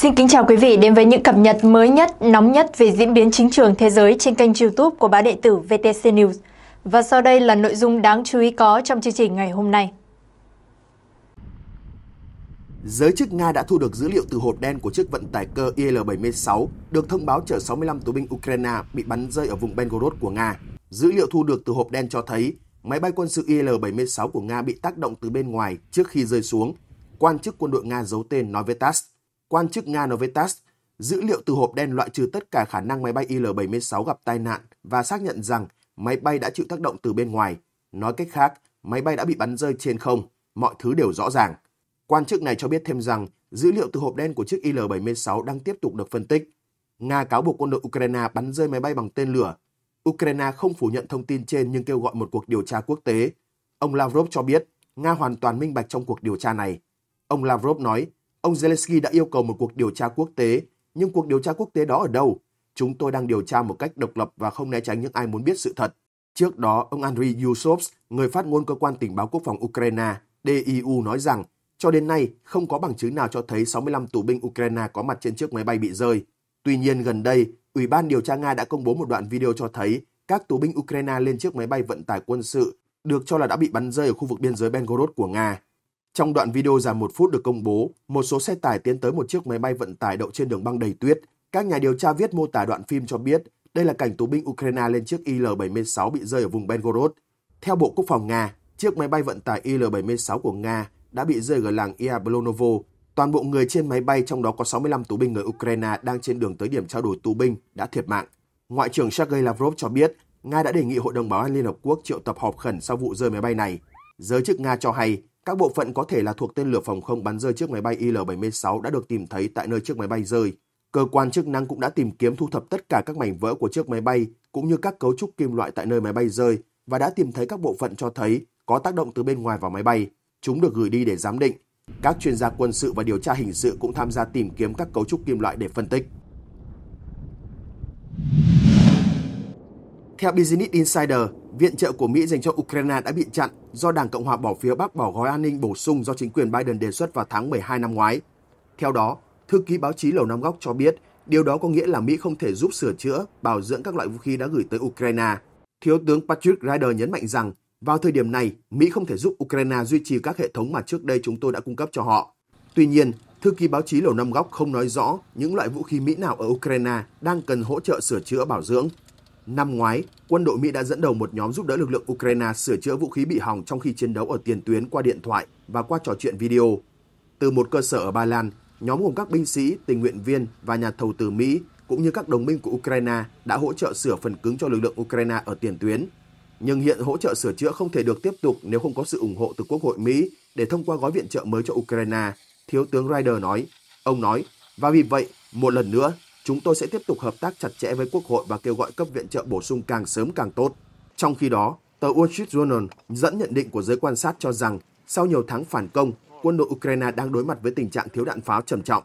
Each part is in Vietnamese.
Xin kính chào quý vị đến với những cập nhật mới nhất, nóng nhất về diễn biến chính trường thế giới trên kênh youtube của báo đệ tử VTC News. Và sau đây là nội dung đáng chú ý có trong chương trình ngày hôm nay. Giới chức Nga đã thu được dữ liệu từ hộp đen của chiếc vận tải cơ IL-76, được thông báo chở 65 tù binh Ukraine bị bắn rơi ở vùng Belgorod của Nga. Dữ liệu thu được từ hộp đen cho thấy máy bay quân sự IL-76 của Nga bị tác động từ bên ngoài trước khi rơi xuống. Quan chức quân đội Nga giấu tên nói với TASS quan chức Nga nói với TASS, dữ liệu từ hộp đen loại trừ tất cả khả năng máy bay Il-76 gặp tai nạn và xác nhận rằng máy bay đã chịu tác động từ bên ngoài. Nói cách khác, máy bay đã bị bắn rơi trên không, mọi thứ đều rõ ràng. Quan chức này cho biết thêm rằng dữ liệu từ hộp đen của chiếc Il-76 đang tiếp tục được phân tích. Nga cáo buộc quân đội Ukraine bắn rơi máy bay bằng tên lửa. Ukraine không phủ nhận thông tin trên nhưng kêu gọi một cuộc điều tra quốc tế. Ông Lavrov cho biết Nga hoàn toàn minh bạch trong cuộc điều tra này. Ông Lavrov nói Ông Zelensky đã yêu cầu một cuộc điều tra quốc tế, nhưng cuộc điều tra quốc tế đó ở đâu? Chúng tôi đang điều tra một cách độc lập và không né tránh những ai muốn biết sự thật. Trước đó, ông Andriy Yusovs, người phát ngôn cơ quan tình báo quốc phòng Ukraine, DIU nói rằng cho đến nay không có bằng chứng nào cho thấy 65 tù binh Ukraine có mặt trên chiếc máy bay bị rơi. Tuy nhiên gần đây, Ủy ban điều tra Nga đã công bố một đoạn video cho thấy các tù binh Ukraine lên chiếc máy bay vận tải quân sự được cho là đã bị bắn rơi ở khu vực biên giới Belgorod của Nga. Trong đoạn video dài một phút được công bố, một số xe tải tiến tới một chiếc máy bay vận tải đậu trên đường băng đầy tuyết. Các nhà điều tra viết mô tả đoạn phim cho biết đây là cảnh tù binh Ukraine lên chiếc Il-76 bị rơi ở vùng Belgorod. Theo Bộ Quốc phòng Nga, chiếc máy bay vận tải Il-76 của Nga đã bị rơi ở làng Iablonovo. Toàn bộ người trên máy bay, trong đó có 65 tù binh người Ukraine đang trên đường tới điểm trao đổi tù binh, đã thiệt mạng. Ngoại trưởng Sergei Lavrov cho biết, Nga đã đề nghị Hội đồng Bảo an Liên Hợp Quốc triệu tập họp khẩn sau vụ rơi máy bay này. Giới chức Nga cho hay, các bộ phận có thể là thuộc tên lửa phòng không bắn rơi chiếc máy bay IL-76 đã được tìm thấy tại nơi chiếc máy bay rơi. Cơ quan chức năng cũng đã tìm kiếm thu thập tất cả các mảnh vỡ của chiếc máy bay cũng như các cấu trúc kim loại tại nơi máy bay rơi và đã tìm thấy các bộ phận cho thấy có tác động từ bên ngoài vào máy bay. Chúng được gửi đi để giám định. Các chuyên gia quân sự và điều tra hình sự cũng tham gia tìm kiếm các cấu trúc kim loại để phân tích. Theo Business Insider, viện trợ của Mỹ dành cho Ukraine đã bị chặn do Đảng Cộng hòa bỏ phiếu bác bỏ gói an ninh bổ sung do chính quyền Biden đề xuất vào tháng 12 năm ngoái. Theo đó, thư ký báo chí Lầu Năm Góc cho biết điều đó có nghĩa là Mỹ không thể giúp sửa chữa, bảo dưỡng các loại vũ khí đã gửi tới Ukraine. Thiếu tướng Patrick Ryder nhấn mạnh rằng vào thời điểm này, Mỹ không thể giúp Ukraine duy trì các hệ thống mà trước đây chúng tôi đã cung cấp cho họ. Tuy nhiên, thư ký báo chí Lầu Năm Góc không nói rõ những loại vũ khí Mỹ nào ở Ukraine đang cần hỗ trợ sửa chữa bảo dưỡng. Năm ngoái, quân đội Mỹ đã dẫn đầu một nhóm giúp đỡ lực lượng Ukraine sửa chữa vũ khí bị hỏng trong khi chiến đấu ở tiền tuyến qua điện thoại và qua trò chuyện video. Từ một cơ sở ở Ba Lan, nhóm gồm các binh sĩ, tình nguyện viên và nhà thầu từ Mỹ cũng như các đồng minh của Ukraine đã hỗ trợ sửa phần cứng cho lực lượng Ukraine ở tiền tuyến. Nhưng hiện hỗ trợ sửa chữa không thể được tiếp tục nếu không có sự ủng hộ từ Quốc hội Mỹ để thông qua gói viện trợ mới cho Ukraine, Thiếu tướng Ryder nói. Ông nói, và vì vậy, một lần nữa, chúng tôi sẽ tiếp tục hợp tác chặt chẽ với Quốc hội và kêu gọi cấp viện trợ bổ sung càng sớm càng tốt. Trong khi đó, tờ Wall Street Journal dẫn nhận định của giới quan sát cho rằng sau nhiều tháng phản công, quân đội Ukraine đang đối mặt với tình trạng thiếu đạn pháo trầm trọng.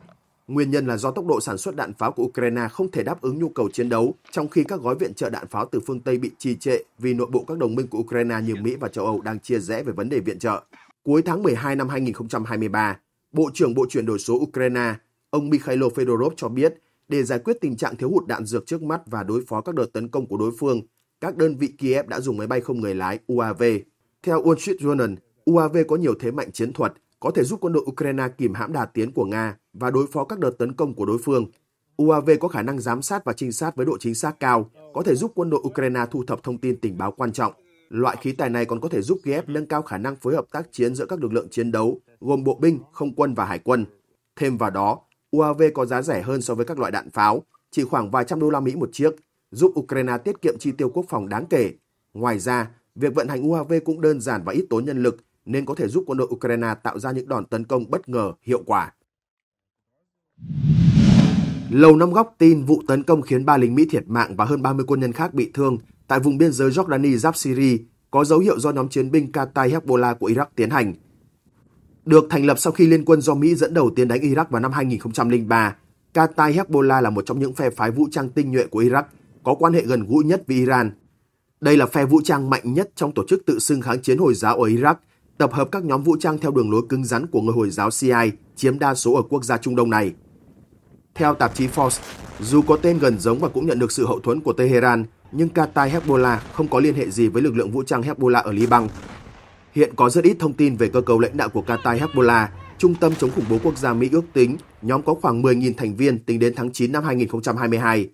Nguyên nhân là do tốc độ sản xuất đạn pháo của Ukraine không thể đáp ứng nhu cầu chiến đấu, trong khi các gói viện trợ đạn pháo từ phương Tây bị trì trệ vì nội bộ các đồng minh của Ukraine như Mỹ và châu Âu đang chia rẽ về vấn đề viện trợ. Cuối tháng 12 năm 2023, Bộ trưởng Bộ chuyển đổi số Ukraine, ông Mikhailo Fedorov cho biết để giải quyết tình trạng thiếu hụt đạn dược trước mắt và đối phó các đợt tấn công của đối phương, các đơn vị Kiev đã dùng máy bay không người lái UAV. Theo Wall Street Journal, UAV có nhiều thế mạnh chiến thuật, có thể giúp quân đội Ukraine kìm hãm đà tiến của Nga và đối phó các đợt tấn công của đối phương. UAV có khả năng giám sát và trinh sát với độ chính xác cao, có thể giúp quân đội Ukraine thu thập thông tin tình báo quan trọng. Loại khí tài này còn có thể giúp Kiev nâng cao khả năng phối hợp tác chiến giữa các lực lượng chiến đấu, gồm bộ binh, không quân và hải quân. Thêm vào đó, UAV có giá rẻ hơn so với các loại đạn pháo, chỉ khoảng vài trăm đô la Mỹ một chiếc, giúp Ukraine tiết kiệm chi tiêu quốc phòng đáng kể. Ngoài ra, việc vận hành UAV cũng đơn giản và ít tốn nhân lực, nên có thể giúp quân đội Ukraine tạo ra những đòn tấn công bất ngờ, hiệu quả. Lầu Năm Góc tin vụ tấn công khiến 3 lính Mỹ thiệt mạng và hơn 30 quân nhân khác bị thương tại vùng biên giới Jordani giáp Syria có dấu hiệu do nhóm chiến binh Qatar Hezbollah của Iraq tiến hành – được thành lập sau khi liên quân do Mỹ dẫn đầu tiến đánh Iraq vào năm 2003, Qatar Hezbollah là một trong những phe phái vũ trang tinh nhuệ của Iraq, có quan hệ gần gũi nhất với Iran. Đây là phe vũ trang mạnh nhất trong tổ chức tự xưng kháng chiến Hồi giáo ở Iraq, tập hợp các nhóm vũ trang theo đường lối cứng rắn của người Hồi giáo Shiite chiếm đa số ở quốc gia Trung Đông này. Theo tạp chí Forbes, dù có tên gần giống và cũng nhận được sự hậu thuẫn của Tehran, nhưng Qatar Hezbollah không có liên hệ gì với lực lượng vũ trang Hezbollah ở Liban Hiện có rất ít thông tin về cơ cấu lãnh đạo của Qatar Hezbollah. Trung tâm chống khủng bố quốc gia Mỹ ước tính nhóm có khoảng 10.000 thành viên tính đến tháng 9 năm 2022.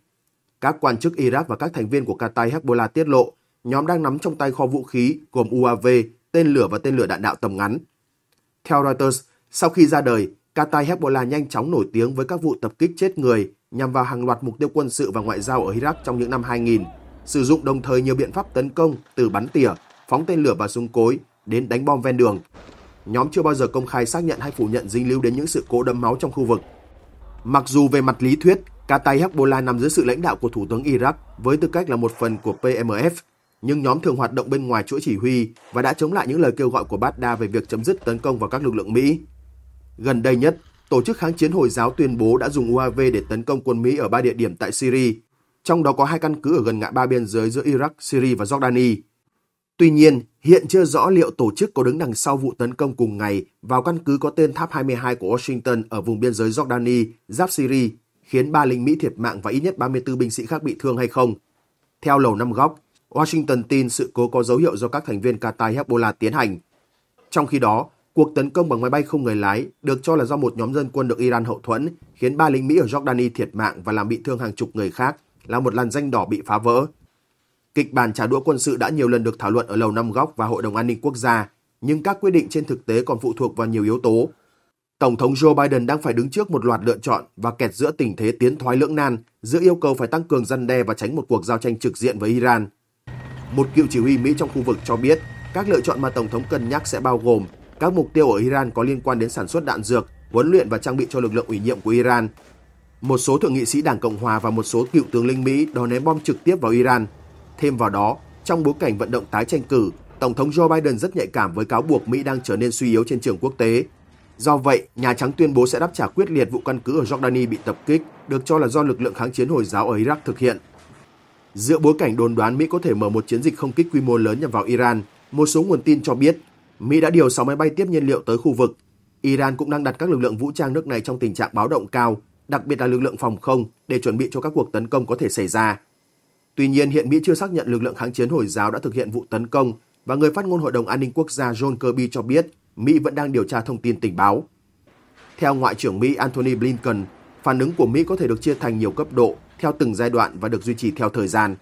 Các quan chức Iraq và các thành viên của Qatar Hezbollah tiết lộ nhóm đang nắm trong tay kho vũ khí gồm UAV, tên lửa và tên lửa đạn đạo tầm ngắn. Theo Reuters, sau khi ra đời, Qatar Hezbollah nhanh chóng nổi tiếng với các vụ tập kích chết người nhằm vào hàng loạt mục tiêu quân sự và ngoại giao ở Iraq trong những năm 2000, sử dụng đồng thời nhiều biện pháp tấn công từ bắn tỉa, phóng tên lửa và súng cối đến đánh bom ven đường. Nhóm chưa bao giờ công khai xác nhận hay phủ nhận dính líu đến những sự cố đẫm máu trong khu vực. Mặc dù về mặt lý thuyết, Qatar Hezbollah nằm dưới sự lãnh đạo của Thủ tướng Iraq với tư cách là một phần của PMF, nhưng nhóm thường hoạt động bên ngoài chuỗi chỉ huy và đã chống lại những lời kêu gọi của Baghdad về việc chấm dứt tấn công vào các lực lượng Mỹ. Gần đây nhất, Tổ chức Kháng chiến Hồi giáo tuyên bố đã dùng UAV để tấn công quân Mỹ ở ba địa điểm tại Syria, trong đó có hai căn cứ ở gần ngã ba biên giới giữa Iraq, Syria và Jordani. Tuy nhiên, hiện chưa rõ liệu tổ chức có đứng đằng sau vụ tấn công cùng ngày vào căn cứ có tên Tháp 22 của Washington ở vùng biên giới Jordani, giáp Syria, khiến ba lính Mỹ thiệt mạng và ít nhất 34 binh sĩ khác bị thương hay không. Theo Lầu Năm Góc, Washington tin sự cố có dấu hiệu do các thành viên Qatar Hezbollah tiến hành. Trong khi đó, cuộc tấn công bằng máy bay không người lái được cho là do một nhóm dân quân được Iran hậu thuẫn, khiến ba lính Mỹ ở Jordani thiệt mạng và làm bị thương hàng chục người khác, là một làn danh đỏ bị phá vỡ. Kịch bản trả đũa quân sự đã nhiều lần được thảo luận ở Lầu Năm Góc và Hội đồng An ninh Quốc gia, nhưng các quyết định trên thực tế còn phụ thuộc vào nhiều yếu tố. Tổng thống Joe Biden đang phải đứng trước một loạt lựa chọn và kẹt giữa tình thế tiến thoái lưỡng nan giữa yêu cầu phải tăng cường răn đe và tránh một cuộc giao tranh trực diện với Iran. Một cựu chỉ huy Mỹ trong khu vực cho biết, các lựa chọn mà Tổng thống cân nhắc sẽ bao gồm các mục tiêu ở Iran có liên quan đến sản xuất đạn dược, huấn luyện và trang bị cho lực lượng ủy nhiệm của Iran. Một số thượng nghị sĩ Đảng Cộng Hòa và một số cựu tướng lĩnh Mỹ đòi ném bom trực tiếp vào Iran – Thêm vào đó, trong bối cảnh vận động tái tranh cử, Tổng thống Joe Biden rất nhạy cảm với cáo buộc Mỹ đang trở nên suy yếu trên trường quốc tế. Do vậy, Nhà Trắng tuyên bố sẽ đáp trả quyết liệt vụ căn cứ ở Jordani bị tập kích, được cho là do lực lượng kháng chiến Hồi giáo ở Iraq thực hiện. Giữa bối cảnh đồn đoán Mỹ có thể mở một chiến dịch không kích quy mô lớn nhằm vào Iran, một số nguồn tin cho biết Mỹ đã điều 6 máy bay tiếp nhiên liệu tới khu vực. Iran cũng đang đặt các lực lượng vũ trang nước này trong tình trạng báo động cao, đặc biệt là lực lượng phòng không, để chuẩn bị cho các cuộc tấn công có thể xảy ra. Tuy nhiên, hiện Mỹ chưa xác nhận lực lượng kháng chiến Hồi giáo đã thực hiện vụ tấn công và người phát ngôn Hội đồng An ninh Quốc gia John Kirby cho biết Mỹ vẫn đang điều tra thông tin tình báo. Theo Ngoại trưởng Mỹ Antony Blinken, phản ứng của Mỹ có thể được chia thành nhiều cấp độ theo từng giai đoạn và được duy trì theo thời gian.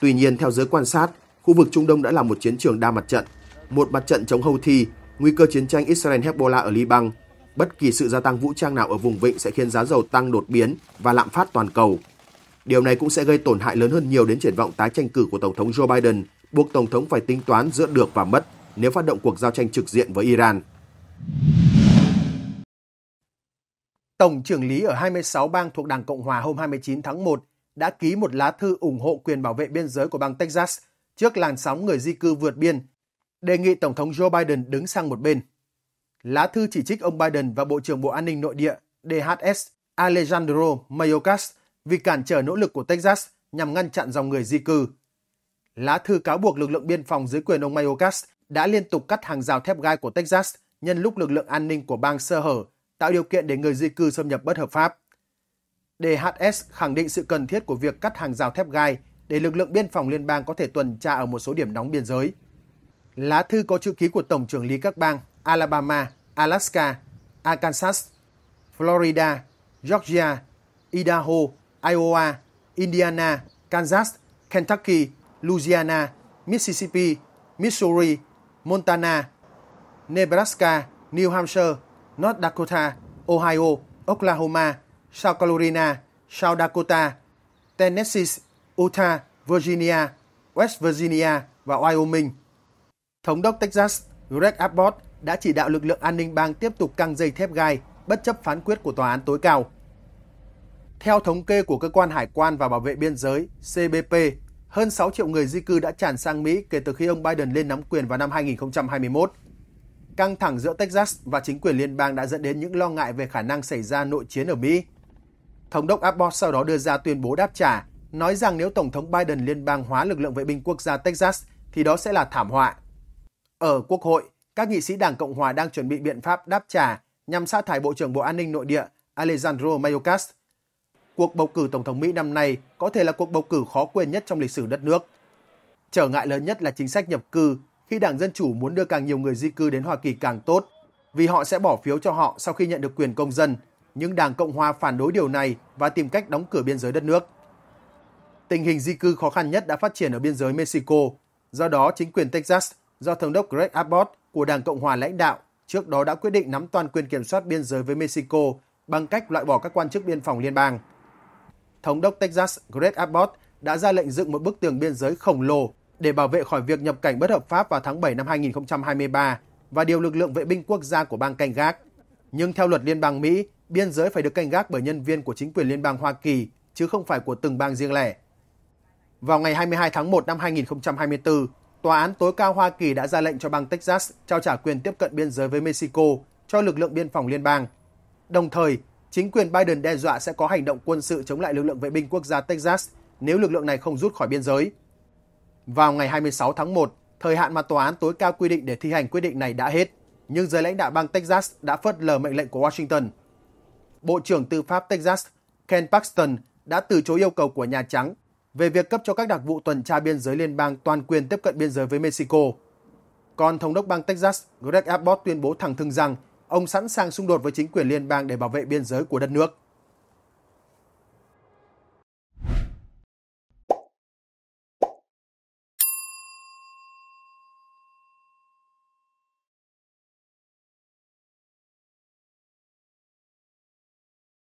Tuy nhiên, theo giới quan sát, khu vực Trung Đông đã là một chiến trường đa mặt trận. Một mặt trận chống Houthi, nguy cơ chiến tranh Israel-Hezbollah ở Liban, bất kỳ sự gia tăng vũ trang nào ở vùng vịnh sẽ khiến giá dầu tăng đột biến và lạm phát toàn cầu. Điều này cũng sẽ gây tổn hại lớn hơn nhiều đến triển vọng tái tranh cử của Tổng thống Joe Biden, buộc Tổng thống phải tính toán giữa được và mất nếu phát động cuộc giao tranh trực diện với Iran. Tổng trưởng lý ở 26 bang thuộc Đảng Cộng Hòa hôm 29 tháng 1 đã ký một lá thư ủng hộ quyền bảo vệ biên giới của bang Texas trước làn sóng người di cư vượt biên, đề nghị Tổng thống Joe Biden đứng sang một bên. Lá thư chỉ trích ông Biden và Bộ trưởng Bộ An ninh Nội địa DHS Alejandro Mayorkas – vì cản trở nỗ lực của Texas nhằm ngăn chặn dòng người di cư. Lá thư cáo buộc lực lượng biên phòng dưới quyền ông Mayorkas đã liên tục cắt hàng rào thép gai của Texas nhân lúc lực lượng an ninh của bang sơ hở tạo điều kiện để người di cư xâm nhập bất hợp pháp. DHS khẳng định sự cần thiết của việc cắt hàng rào thép gai để lực lượng biên phòng liên bang có thể tuần tra ở một số điểm nóng biên giới. Lá thư có chữ ký của Tổng trưởng lý các bang Alabama, Alaska, Arkansas, Florida, Georgia, Idaho Iowa, Indiana, Kansas, Kentucky, Louisiana, Mississippi, Missouri, Montana, Nebraska, New Hampshire, North Dakota, Ohio, Oklahoma, South Carolina, South Dakota, Tennessee, Utah, Virginia, West Virginia và Wyoming. Thống đốc Texas Greg Abbott đã chỉ đạo lực lượng an ninh bang tiếp tục căng dây thép gai bất chấp phán quyết của tòa án tối cao. Theo thống kê của Cơ quan Hải quan và Bảo vệ Biên giới CBP, hơn 6 triệu người di cư đã tràn sang Mỹ kể từ khi ông Biden lên nắm quyền vào năm 2021. Căng thẳng giữa Texas và chính quyền liên bang đã dẫn đến những lo ngại về khả năng xảy ra nội chiến ở Mỹ. Thống đốc Abbott sau đó đưa ra tuyên bố đáp trả, nói rằng nếu Tổng thống Biden liên bang hóa lực lượng vệ binh quốc gia Texas thì đó sẽ là thảm họa. Ở Quốc hội, các nghị sĩ Đảng Cộng Hòa đang chuẩn bị biện pháp đáp trả nhằm sa thải Bộ trưởng Bộ An ninh Nội địa Alejandro Mayorkas – cuộc bầu cử Tổng thống Mỹ năm nay có thể là cuộc bầu cử khó quên nhất trong lịch sử đất nước. Trở ngại lớn nhất là chính sách nhập cư, khi Đảng Dân Chủ muốn đưa càng nhiều người di cư đến Hoa Kỳ càng tốt, vì họ sẽ bỏ phiếu cho họ sau khi nhận được quyền công dân, nhưng Đảng Cộng Hòa phản đối điều này và tìm cách đóng cửa biên giới đất nước. Tình hình di cư khó khăn nhất đã phát triển ở biên giới Mexico, do đó chính quyền Texas do Thống đốc Greg Abbott của Đảng Cộng Hòa lãnh đạo trước đó đã quyết định nắm toàn quyền kiểm soát biên giới với Mexico bằng cách loại bỏ các quan chức biên phòng liên bang thống đốc Texas Greg Abbott đã ra lệnh dựng một bức tường biên giới khổng lồ để bảo vệ khỏi việc nhập cảnh bất hợp pháp vào tháng 7 năm 2023 và điều lực lượng vệ binh quốc gia của bang canh gác. Nhưng theo luật liên bang Mỹ, biên giới phải được canh gác bởi nhân viên của chính quyền liên bang Hoa Kỳ chứ không phải của từng bang riêng lẻ. Vào ngày 22 tháng 1 năm 2024, Tòa án tối cao Hoa Kỳ đã ra lệnh cho bang Texas trao trả quyền tiếp cận biên giới với Mexico cho lực lượng biên phòng liên bang. Đồng thời, Chính quyền Biden đe dọa sẽ có hành động quân sự chống lại lực lượng vệ binh quốc gia Texas nếu lực lượng này không rút khỏi biên giới. Vào ngày 26 tháng 1, thời hạn mà tòa án tối cao quy định để thi hành quyết định này đã hết, nhưng giới lãnh đạo bang Texas đã phớt lờ mệnh lệnh của Washington. Bộ trưởng Tư pháp Texas Ken Paxton đã từ chối yêu cầu của Nhà Trắng về việc cấp cho các đặc vụ tuần tra biên giới liên bang toàn quyền tiếp cận biên giới với Mexico. Còn Thống đốc bang Texas Greg Abbott tuyên bố thẳng thừng rằng ông sẵn sàng xung đột với chính quyền liên bang để bảo vệ biên giới của đất nước.